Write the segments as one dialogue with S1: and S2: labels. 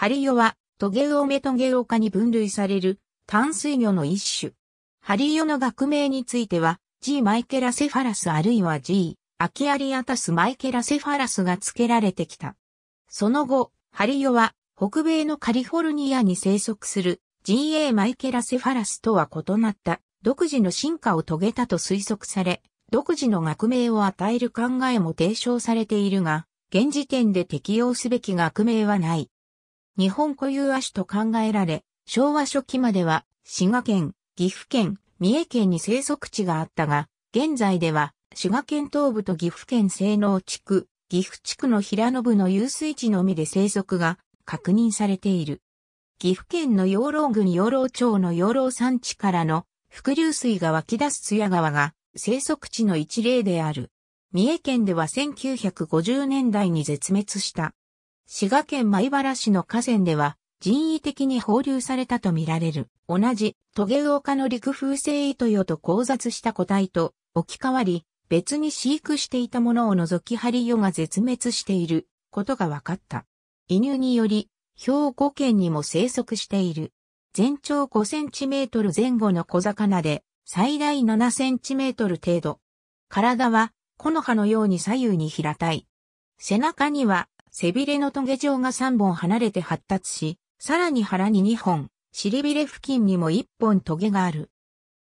S1: ハリヨは、トゲウオメトゲオ科に分類される淡水魚の一種。ハリヨの学名については、G. マイケラセファラスあるいは G. アキアリアタスマイケラセファラスが付けられてきた。その後、ハリヨは北米のカリフォルニアに生息する GA マイケラセファラスとは異なった独自の進化を遂げたと推測され、独自の学名を与える考えも提唱されているが、現時点で適用すべき学名はない。日本固有亜種と考えられ、昭和初期までは滋賀県、岐阜県、三重県に生息地があったが、現在では滋賀県東部と岐阜県西濃地区、岐阜地区の平野部の遊水地のみで生息が確認されている。岐阜県の養老郡養老町の養老山地からの伏流水が湧き出す津屋川が生息地の一例である。三重県では1950年代に絶滅した。滋賀県米原市の河川では、人為的に放流されたとみられる。同じ、トゲウオカの陸風性糸魚と交雑した個体と置き換わり、別に飼育していたものを除き針魚が絶滅していることが分かった。犬により、兵庫県にも生息している。全長5センチメートル前後の小魚で、最大7センチメートル程度。体は、木の葉のように左右に平たい。背中には背びれの棘状が3本離れて発達し、さらに腹に2本、尻びれ付近にも1本棘がある。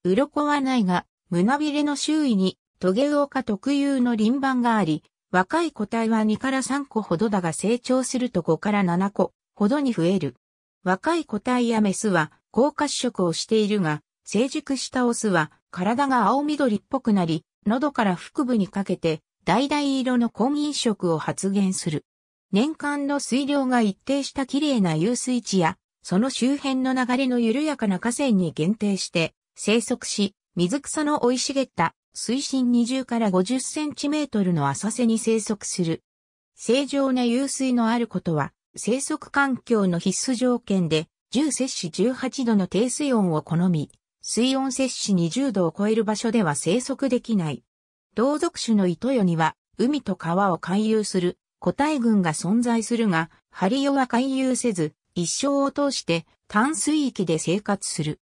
S1: 鱗はないが、胸びれの周囲に棘魚科特有の輪盤があり、若い個体は2から3個ほどだが成長すると5から7個ほどに増える。若い個体やメスは高褐色をしているが、成熟したオスは体が青緑っぽくなり、喉から腹部にかけて、橙色の婚姻色を発現する。年間の水量が一定した綺麗な遊水地や、その周辺の流れの緩やかな河川に限定して生息し、水草の生い茂った水深20から50センチメートルの浅瀬に生息する。正常な湧水のあることは、生息環境の必須条件で、重摂氏18度の低水温を好み、水温摂氏20度を超える場所では生息できない。同族種の糸よには、海と川を回遊する個体群が存在するが、ハリオは回遊せず、一生を通して淡水域で生活する。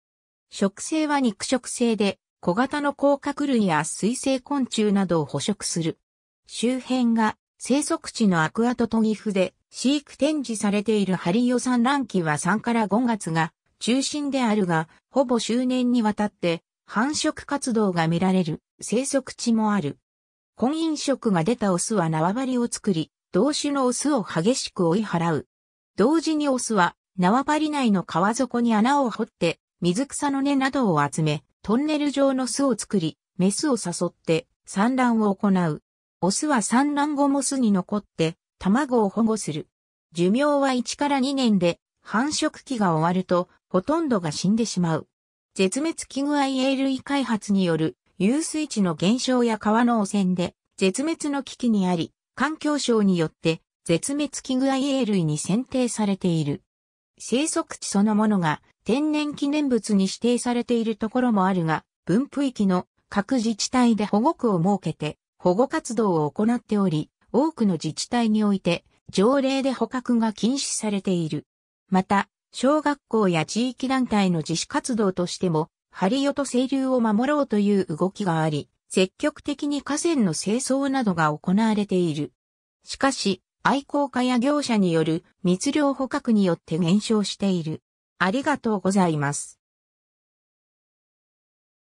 S1: 食性は肉食性で、小型の甲殻類や水生昆虫などを捕食する。周辺が生息地のアクアトトギフで飼育展示されているハリオ産卵期は3から5月が中心であるが、ほぼ周年にわたって繁殖活動が見られる生息地もある。婚姻食が出たオスは縄張りを作り、同種のオスを激しく追い払う。同時にオスは縄張り内の川底に穴を掘って水草の根などを集め、トンネル状の巣を作り、メスを誘って産卵を行う。オスは産卵後も巣に残って卵を保護する。寿命は1から2年で繁殖期が終わるとほとんどが死んでしまう。絶滅危惧 IA 類開発による遊水地の減少や川の汚染で絶滅の危機にあり、環境省によって絶滅危惧愛営類に選定されている。生息地そのものが天然記念物に指定されているところもあるが、分布域の各自治体で保護区を設けて保護活動を行っており、多くの自治体において条例で捕獲が禁止されている。また、小学校や地域団体の自主活動としても、ハリオと清流を守ろうという動きがあり、積極的に河川の清掃などが行われている。しかし、愛好家や業者による密漁捕獲によって減少している。ありがとうございます。